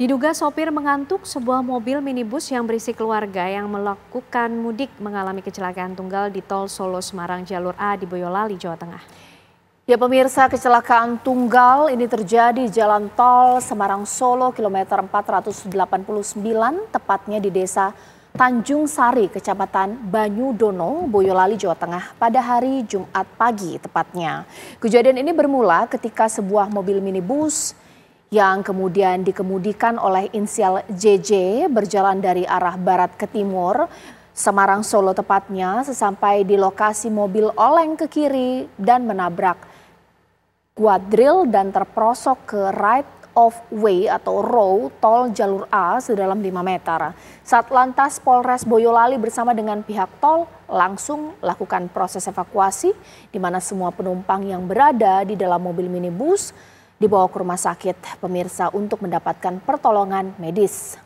Diduga sopir mengantuk, sebuah mobil minibus yang berisi keluarga yang melakukan mudik mengalami kecelakaan tunggal di tol Solo Semarang jalur A di Boyolali, Jawa Tengah. Ya pemirsa, kecelakaan tunggal ini terjadi jalan tol Semarang Solo kilometer 489 tepatnya di desa Tanjung Sari, Kecamatan Banyudono, Boyolali, Jawa Tengah pada hari Jumat pagi tepatnya. Kejadian ini bermula ketika sebuah mobil minibus yang kemudian dikemudikan oleh inisial JJ berjalan dari arah barat ke timur, Semarang Solo tepatnya, sesampai di lokasi mobil oleng ke kiri dan menabrak kuadril dan terprosok ke right of way atau row tol jalur A sedalam 5 meter. Saat lantas Polres Boyolali bersama dengan pihak tol langsung lakukan proses evakuasi di mana semua penumpang yang berada di dalam mobil minibus dibawa ke rumah sakit pemirsa untuk mendapatkan pertolongan medis.